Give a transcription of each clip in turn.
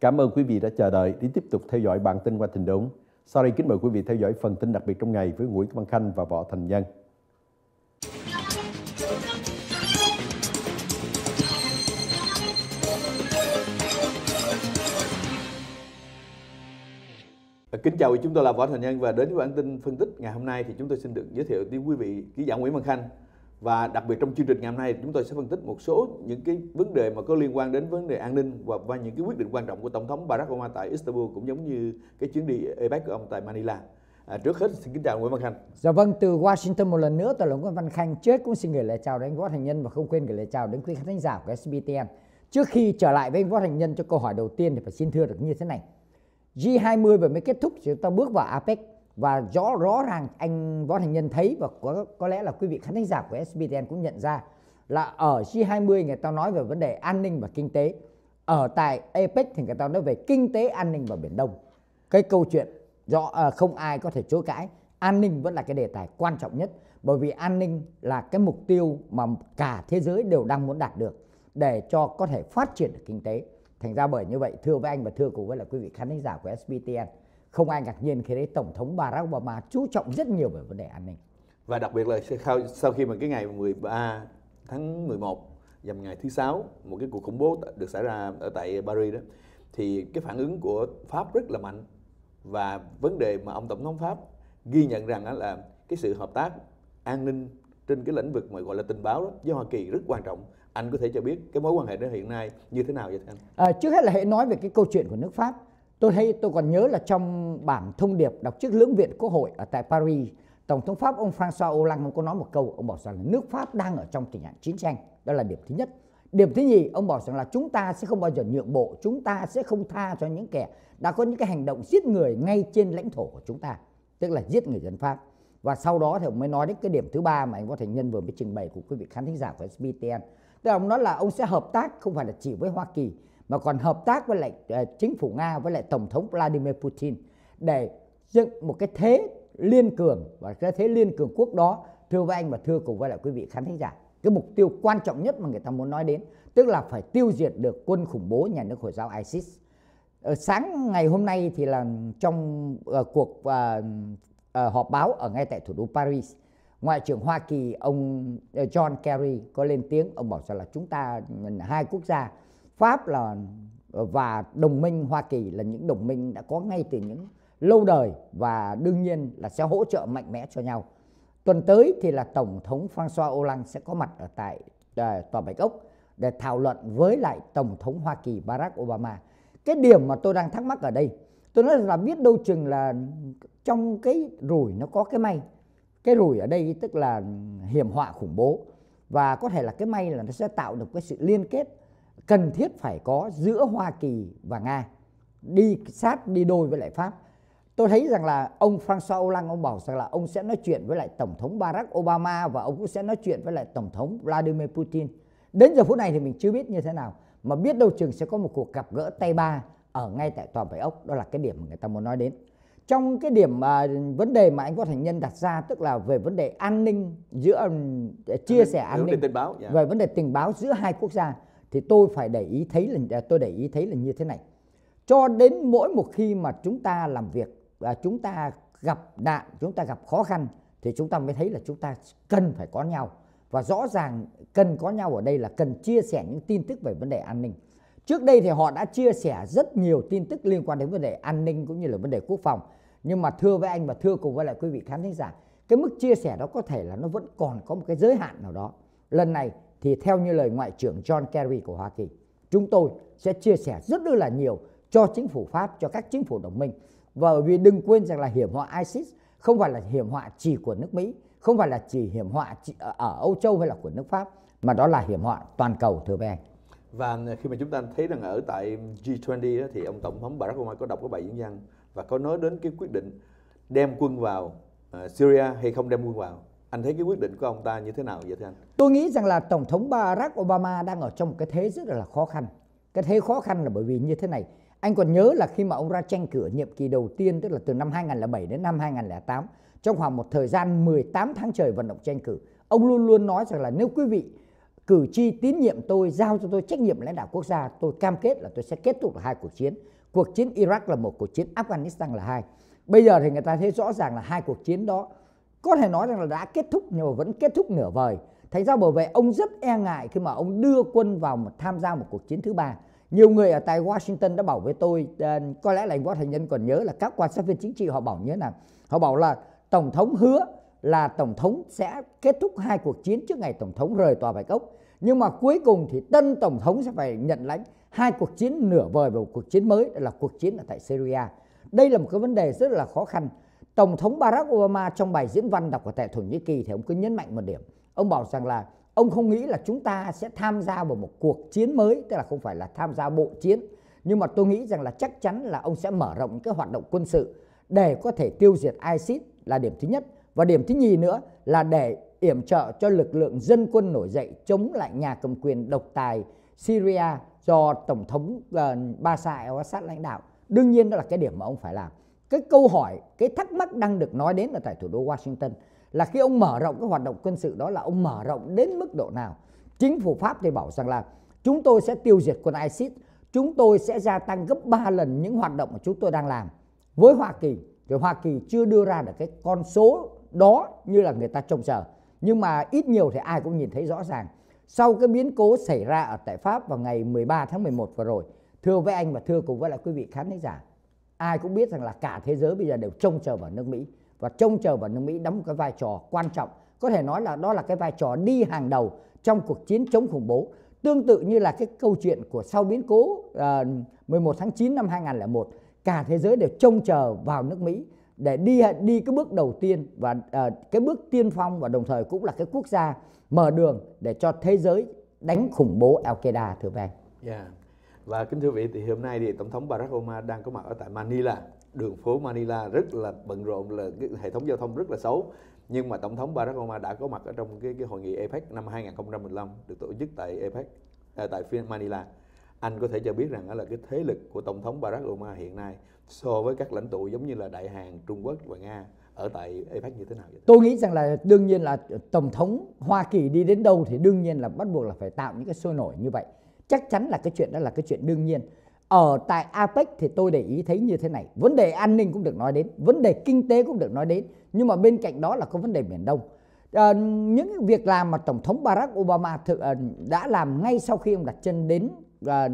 Cảm ơn quý vị đã chờ đợi để tiếp tục theo dõi bản tin qua tình đốn. Sau đây kính mời quý vị theo dõi phần tin đặc biệt trong ngày với Nguyễn Văn Khanh và Võ Thành Nhân. Kính chào chúng tôi là Võ Thành Nhân và đến với bản tin phân tích ngày hôm nay thì chúng tôi xin được giới thiệu tới quý vị ký giả Nguyễn Văn Khanh và đặc biệt trong chương trình ngày hôm nay chúng tôi sẽ phân tích một số những cái vấn đề mà có liên quan đến vấn đề an ninh và, và những cái quyết định quan trọng của tổng thống Barack Obama tại Istanbul cũng giống như cái chuyến đi APEC của ông tại Manila. À, trước hết xin kính chào Nguyễn Văn Khanh. Dạ vâng, từ Washington một lần nữa tôi là Nguyễn Văn Khanh chết cũng xin gửi lời chào đến anh Võ Thành Nhân và không quên gửi lời chào đến quý khán thính giả của SBTN. Trước khi trở lại với anh Võ Thành Nhân cho câu hỏi đầu tiên thì phải xin thưa được như thế này. G20 vừa mới kết thúc chúng ta bước vào APEC và rõ rõ ràng anh võ thành nhân thấy và có có lẽ là quý vị khán thính giả của SBTN cũng nhận ra là ở G20 người ta nói về vấn đề an ninh và kinh tế ở tại APEC thì người ta nói về kinh tế an ninh và biển đông cái câu chuyện rõ à, không ai có thể chối cãi an ninh vẫn là cái đề tài quan trọng nhất bởi vì an ninh là cái mục tiêu mà cả thế giới đều đang muốn đạt được để cho có thể phát triển được kinh tế thành ra bởi như vậy thưa với anh và thưa cùng với là quý vị khán thính giả của SBTN không ai ngạc nhiên khi đấy tổng thống Barack Obama chú trọng rất nhiều về vấn đề an ninh và đặc biệt là sau, khi mà cái ngày 13 tháng 11 dằm ngày thứ sáu một cái cuộc khủng bố được xảy ra ở tại Paris đó thì cái phản ứng của Pháp rất là mạnh và vấn đề mà ông tổng thống Pháp ghi nhận rằng là cái sự hợp tác an ninh trên cái lĩnh vực mà gọi là tình báo đó với Hoa Kỳ rất quan trọng anh có thể cho biết cái mối quan hệ đó hiện nay như thế nào vậy anh? À, trước hết là hãy nói về cái câu chuyện của nước Pháp Tôi thấy tôi còn nhớ là trong bản thông điệp đọc trước lưỡng viện quốc hội ở tại Paris, Tổng thống Pháp ông François Hollande có nói một câu, ông bảo rằng là nước Pháp đang ở trong tình trạng chiến tranh, đó là điểm thứ nhất. Điểm thứ nhì, ông bảo rằng là chúng ta sẽ không bao giờ nhượng bộ, chúng ta sẽ không tha cho những kẻ đã có những cái hành động giết người ngay trên lãnh thổ của chúng ta, tức là giết người dân Pháp. Và sau đó thì ông mới nói đến cái điểm thứ ba mà anh Võ Thành Nhân vừa mới trình bày của quý vị khán thính giả của SBTN. Tức là ông nói là ông sẽ hợp tác không phải là chỉ với Hoa Kỳ mà còn hợp tác với lại ờ, chính phủ Nga với lại tổng thống Vladimir Putin để dựng một cái thế liên cường và cái thế liên cường quốc đó thưa với anh và thưa cùng với lại quý vị khán thính giả cái mục tiêu quan trọng nhất mà người ta muốn nói đến tức là phải tiêu diệt được quân khủng bố nhà nước hồi giáo ISIS ở ờ, sáng ngày hôm nay thì là trong uh, cuộc uh, uh, họp báo ở ngay tại thủ đô Paris ngoại trưởng Hoa Kỳ ông John Kerry có lên tiếng ông bảo rằng là chúng ta hai quốc gia Pháp là và đồng minh Hoa Kỳ là những đồng minh đã có ngay từ những lâu đời và đương nhiên là sẽ hỗ trợ mạnh mẽ cho nhau. Tuần tới thì là Tổng thống François Hollande sẽ có mặt ở tại ờ, Tòa Bạch Ốc để thảo luận với lại Tổng thống Hoa Kỳ Barack Obama. Cái điểm mà tôi đang thắc mắc ở đây, tôi nói là biết đâu chừng là trong cái rủi nó có cái may. Cái rủi ở đây tức là hiểm họa khủng bố và có thể là cái may là nó sẽ tạo được cái sự liên kết cần thiết phải có giữa Hoa Kỳ và Nga đi sát đi đôi với lại Pháp. Tôi thấy rằng là ông François Hollande ông bảo rằng là ông sẽ nói chuyện với lại tổng thống Barack Obama và ông cũng sẽ nói chuyện với lại tổng thống Vladimir Putin. Đến giờ phút này thì mình chưa biết như thế nào, mà biết đâu chừng sẽ có một cuộc gặp gỡ tay ba ở ngay tại tòa Bạch Ốc, đó là cái điểm mà người ta muốn nói đến. Trong cái điểm mà vấn đề mà anh Võ Thành Nhân đặt ra tức là về vấn đề an ninh giữa ừ, chia sẻ an ninh, dạ. về vấn đề tình báo giữa hai quốc gia thì tôi phải để ý thấy là à, tôi để ý thấy là như thế này cho đến mỗi một khi mà chúng ta làm việc và chúng ta gặp nạn chúng ta gặp khó khăn thì chúng ta mới thấy là chúng ta cần phải có nhau và rõ ràng cần có nhau ở đây là cần chia sẻ những tin tức về vấn đề an ninh trước đây thì họ đã chia sẻ rất nhiều tin tức liên quan đến vấn đề an ninh cũng như là vấn đề quốc phòng nhưng mà thưa với anh và thưa cùng với lại quý vị khán thính giả cái mức chia sẻ đó có thể là nó vẫn còn có một cái giới hạn nào đó lần này thì theo như lời Ngoại trưởng John Kerry của Hoa Kỳ, chúng tôi sẽ chia sẻ rất là nhiều cho chính phủ Pháp, cho các chính phủ đồng minh. Và vì đừng quên rằng là hiểm họa ISIS không phải là hiểm họa chỉ của nước Mỹ, không phải là chỉ hiểm họa chỉ ở Âu Châu hay là của nước Pháp, mà đó là hiểm họa toàn cầu thưa anh. Và khi mà chúng ta thấy rằng ở tại G20 đó, thì ông Tổng thống Barack Obama có đọc cái bài diễn văn và có nói đến cái quyết định đem quân vào ờ, Syria hay không đem quân vào anh thấy cái quyết định của ông ta như thế nào vậy thưa anh tôi nghĩ rằng là tổng thống barack obama đang ở trong một cái thế rất là khó khăn cái thế khó khăn là bởi vì như thế này anh còn nhớ là khi mà ông ra tranh cử nhiệm kỳ đầu tiên tức là từ năm 2007 đến năm 2008 trong khoảng một thời gian 18 tháng trời vận động tranh cử ông luôn luôn nói rằng là nếu quý vị cử tri tín nhiệm tôi giao cho tôi trách nhiệm lãnh đạo quốc gia tôi cam kết là tôi sẽ kết thúc hai cuộc chiến cuộc chiến Iraq là một cuộc chiến Afghanistan là hai bây giờ thì người ta thấy rõ ràng là hai cuộc chiến đó có thể nói rằng là đã kết thúc nhưng mà vẫn kết thúc nửa vời thành ra bởi vậy ông rất e ngại khi mà ông đưa quân vào một tham gia một cuộc chiến thứ ba nhiều người ở tại Washington đã bảo với tôi ờ, có lẽ là anh võ thành nhân còn nhớ là các quan sát viên chính trị họ bảo nhớ là họ bảo là tổng thống hứa là tổng thống sẽ kết thúc hai cuộc chiến trước ngày tổng thống rời tòa bạch ốc nhưng mà cuối cùng thì tân tổng thống sẽ phải nhận lãnh hai cuộc chiến nửa vời và một cuộc chiến mới là cuộc chiến ở tại Syria đây là một cái vấn đề rất là khó khăn Tổng thống Barack Obama trong bài diễn văn đọc ở tại Thổ Nhĩ Kỳ thì ông cứ nhấn mạnh một điểm. Ông bảo rằng là ông không nghĩ là chúng ta sẽ tham gia vào một cuộc chiến mới, tức là không phải là tham gia bộ chiến. Nhưng mà tôi nghĩ rằng là chắc chắn là ông sẽ mở rộng cái hoạt động quân sự để có thể tiêu diệt ISIS là điểm thứ nhất. Và điểm thứ nhì nữa là để yểm trợ cho lực lượng dân quân nổi dậy chống lại nhà cầm quyền độc tài Syria do Tổng thống uh, Bashar al-Assad lãnh đạo. Đương nhiên đó là cái điểm mà ông phải làm cái câu hỏi cái thắc mắc đang được nói đến ở tại thủ đô Washington là khi ông mở rộng cái hoạt động quân sự đó là ông mở rộng đến mức độ nào chính phủ Pháp thì bảo rằng là chúng tôi sẽ tiêu diệt quân ISIS chúng tôi sẽ gia tăng gấp 3 lần những hoạt động mà chúng tôi đang làm với Hoa Kỳ thì Hoa Kỳ chưa đưa ra được cái con số đó như là người ta trông chờ nhưng mà ít nhiều thì ai cũng nhìn thấy rõ ràng sau cái biến cố xảy ra ở tại Pháp vào ngày 13 tháng 11 vừa rồi thưa với anh và thưa cùng với lại quý vị khán giả ai cũng biết rằng là cả thế giới bây giờ đều trông chờ vào nước Mỹ và trông chờ vào nước Mỹ đóng một cái vai trò quan trọng có thể nói là đó là cái vai trò đi hàng đầu trong cuộc chiến chống khủng bố tương tự như là cái câu chuyện của sau biến cố uh, ờ, 11 tháng 9 năm 2001 cả thế giới đều trông chờ vào nước Mỹ để đi đi cái bước đầu tiên và uh, cái bước tiên phong và đồng thời cũng là cái quốc gia mở đường để cho thế giới đánh khủng bố Al Qaeda thưa anh. Vâng. Yeah. Và kính thưa vị thì hôm nay thì Tổng thống Barack Obama đang có mặt ở tại Manila. Đường phố Manila rất là bận rộn là hệ thống giao thông rất là xấu. Nhưng mà Tổng thống Barack Obama đã có mặt ở trong cái, cái hội nghị APEC năm 2015 được tổ chức tại APEC à, tại phiên Manila. Anh có thể cho biết rằng đó là cái thế lực của Tổng thống Barack Obama hiện nay so với các lãnh tụ giống như là Đại Hàn, Trung Quốc và Nga ở tại APEC như thế nào vậy? Tôi nghĩ rằng là đương nhiên là tổng thống Hoa Kỳ đi đến đâu thì đương nhiên là bắt buộc là phải tạo những cái sôi nổi như vậy chắc chắn là cái chuyện đó là cái chuyện đương nhiên ở tại apec thì tôi để ý thấy như thế này vấn đề an ninh cũng được nói đến vấn đề kinh tế cũng được nói đến nhưng mà bên cạnh đó là có vấn đề biển đông à, những việc làm mà tổng thống barack obama thực, à, đã làm ngay sau khi ông đặt chân đến à,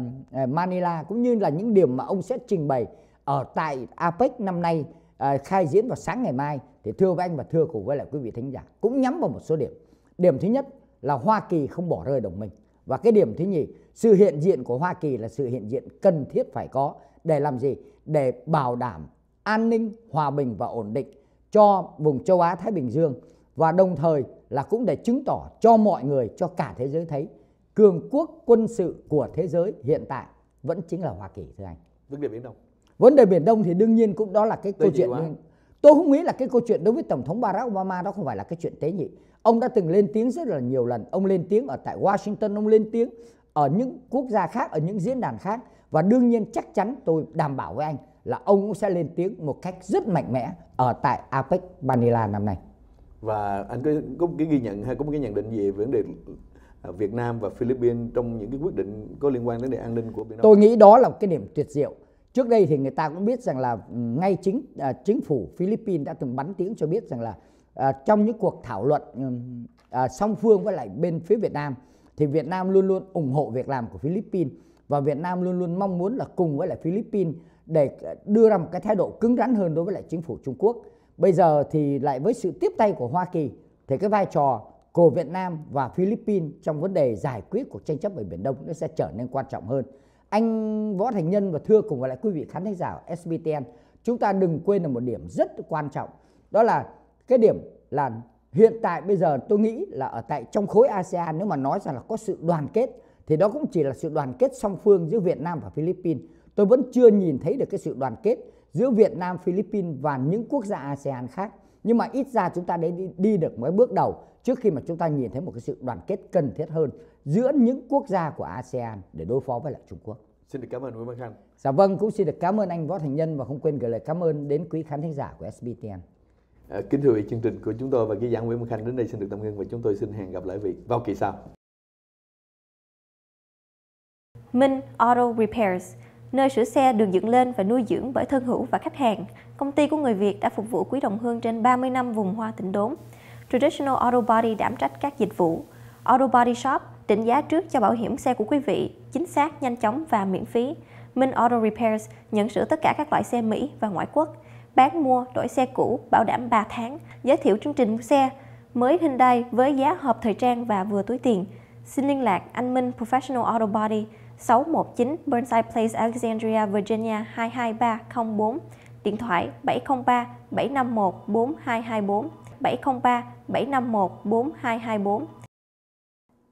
manila cũng như là những điểm mà ông sẽ trình bày ở tại apec năm nay à, khai diễn vào sáng ngày mai thì thưa với anh và thưa cùng với lại quý vị thính giả cũng nhắm vào một số điểm điểm thứ nhất là hoa kỳ không bỏ rơi đồng minh và cái điểm thứ nhì, sự hiện diện của Hoa Kỳ là sự hiện diện cần thiết phải có để làm gì? Để bảo đảm an ninh, hòa bình và ổn định cho vùng châu Á Thái Bình Dương và đồng thời là cũng để chứng tỏ cho mọi người, cho cả thế giới thấy cường quốc quân sự của thế giới hiện tại vẫn chính là Hoa Kỳ thưa anh. Vấn đề Biển Đông. Vấn đề Biển Đông thì đương nhiên cũng đó là cái Đây câu chuyện tôi không nghĩ là cái câu chuyện đối với tổng thống barack obama đó không phải là cái chuyện tế nhị ông đã từng lên tiếng rất là nhiều lần ông lên tiếng ở tại washington ông lên tiếng ở những quốc gia khác ở những diễn đàn khác và đương nhiên chắc chắn tôi đảm bảo với anh là ông cũng sẽ lên tiếng một cách rất mạnh mẽ ở tại apec manila năm nay và anh có, có cái ghi nhận hay có một cái nhận định gì về vấn đề Việt Nam và Philippines trong những cái quyết định có liên quan đến đề an ninh của Biển Đông? Tôi nghĩ đó là một cái điểm tuyệt diệu trước đây thì người ta cũng biết rằng là ừ, ngay chính à, chính phủ Philippines đã từng bắn tiếng cho biết rằng là à, trong những cuộc thảo luận ừ, à, song phương với lại bên phía Việt Nam thì Việt Nam luôn luôn ủng hộ việc làm của Philippines và Việt Nam luôn luôn mong muốn là cùng với lại Philippines để à, đưa ra một cái thái độ cứng rắn hơn đối với lại chính phủ Trung Quốc. Bây giờ thì lại với sự tiếp tay của Hoa Kỳ thì cái vai trò của Việt Nam và Philippines trong vấn đề giải quyết cuộc tranh chấp ở Biển Đông nó sẽ trở nên quan trọng hơn anh Võ Thành Nhân và thưa cùng với lại quý vị khán thính giả SBTN, chúng ta đừng quên là một điểm rất quan trọng, đó là cái điểm là hiện tại bây giờ tôi nghĩ là ở tại trong khối ASEAN nếu mà nói rằng là có sự đoàn kết thì đó cũng chỉ là sự đoàn kết song phương giữa Việt Nam và Philippines. Tôi vẫn chưa nhìn thấy được cái sự đoàn kết giữa Việt Nam, Philippines và những quốc gia ASEAN khác. Nhưng mà ít ra chúng ta đã đi, đi được mấy bước đầu trước khi mà chúng ta nhìn thấy một cái sự đoàn kết cần thiết hơn giữa những quốc gia của ASEAN để đối phó với lại Trung Quốc. Xin được cảm ơn Nguyễn Văn Khanh. Dạ vâng, cũng xin được cảm ơn anh Võ Thành Nhân và không quên gửi lời cảm ơn đến quý khán thính giả của SBTN. À, kính thưa vị, chương trình của chúng tôi và ký giả Nguyễn Văn Khanh đến đây xin được tạm ngưng và chúng tôi xin hẹn gặp lại vị vào kỳ sau. Minh Auto Repairs, nơi sửa xe được dựng lên và nuôi dưỡng bởi thân hữu và khách hàng. Công ty của người Việt đã phục vụ quý đồng hương trên 30 năm vùng hoa tỉnh đốn. Traditional Auto Body đảm trách các dịch vụ. Auto Body Shop – định giá trước cho bảo hiểm xe của quý vị, chính xác, nhanh chóng và miễn phí. Minh Auto Repairs nhận sửa tất cả các loại xe Mỹ và ngoại quốc, bán mua, đổi xe cũ, bảo đảm 3 tháng, giới thiệu chương trình mua xe, mới Hyundai với giá hợp thời trang và vừa túi tiền. Xin liên lạc anh Minh Professional Auto Body 619 Burnside Place Alexandria, Virginia 22304, điện thoại 703 751 4224 703 751 4224.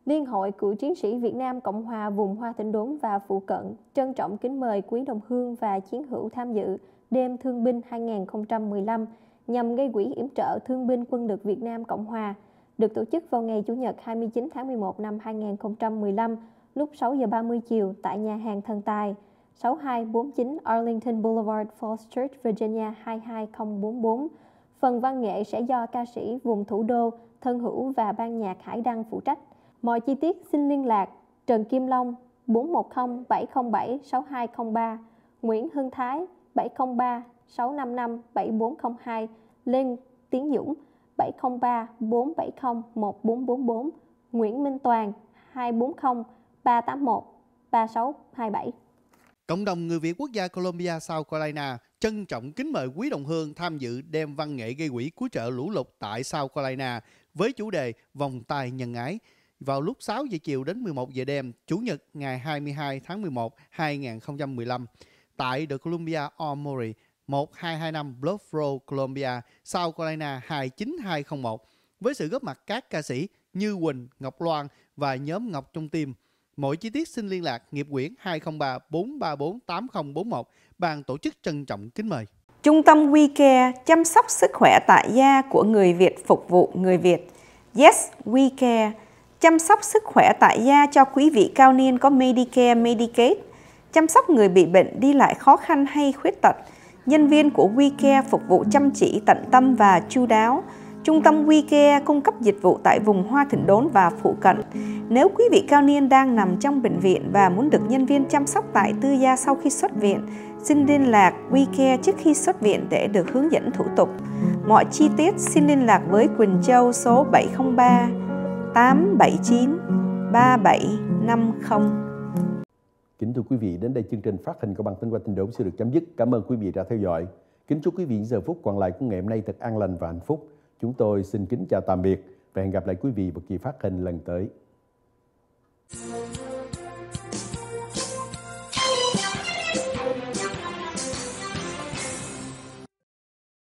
Liên hội Cựu chiến sĩ Việt Nam Cộng hòa vùng Hoa Thịnh Đốn và phụ cận trân trọng kính mời quý đồng hương và chiến hữu tham dự đêm thương binh 2015 nhằm gây quỹ yểm trợ thương binh quân lực Việt Nam Cộng hòa được tổ chức vào ngày Chủ nhật 29 tháng 11 năm 2015 lúc 6 giờ 30 chiều tại nhà hàng Thần Tài, 6249 Arlington Boulevard, Falls Church, Virginia 22044. Phần văn nghệ sẽ do ca sĩ vùng thủ đô, thân hữu và ban nhạc Hải Đăng phụ trách. Mọi chi tiết xin liên lạc Trần Kim Long 410 707 6203, Nguyễn Hưng Thái 703 655 7402, Lê Tiến Dũng 703 470 1444, Nguyễn Minh Toàn 240 381 3627. Cộng đồng người Việt quốc gia Colombia South Carolina trân trọng kính mời quý đồng hương tham dự đêm văn nghệ gây quỹ cứu trợ lũ lụt tại South Carolina với chủ đề Vòng tay nhân ái vào lúc 6 giờ chiều đến 11 giờ đêm, Chủ nhật ngày 22 tháng 11, 2015 tại The Columbia Armory 1225 Bluff Road, Columbia, South Carolina 29201 với sự góp mặt các ca sĩ Như Quỳnh, Ngọc Loan và nhóm Ngọc Trung Tim. Mọi chi tiết xin liên lạc nghiệp quyển 203 434 8041. Ban tổ chức trân trọng kính mời. Trung tâm WeCare chăm sóc sức khỏe tại gia của người Việt phục vụ người Việt. Yes, WeCare chăm sóc sức khỏe tại gia cho quý vị cao niên có Medicare, Medicaid, chăm sóc người bị bệnh đi lại khó khăn hay khuyết tật. Nhân viên của WeCare phục vụ chăm chỉ, tận tâm và chu đáo. Trung tâm WeCare cung cấp dịch vụ tại vùng Hoa Thịnh Đốn và phụ cận. Nếu quý vị cao niên đang nằm trong bệnh viện và muốn được nhân viên chăm sóc tại tư gia sau khi xuất viện, xin liên lạc WeCare trước khi xuất viện để được hướng dẫn thủ tục. Mọi chi tiết xin liên lạc với Quỳnh Châu số 703 879 3750. Kính thưa quý vị, đến đây chương trình phát hình của bản tin qua tin đồn sẽ được chấm dứt. Cảm ơn quý vị đã theo dõi. Kính chúc quý vị giờ phút còn lại của ngày hôm nay thật an lành và hạnh phúc. Chúng tôi xin kính chào tạm biệt và hẹn gặp lại quý vị vào kỳ phát hình lần tới.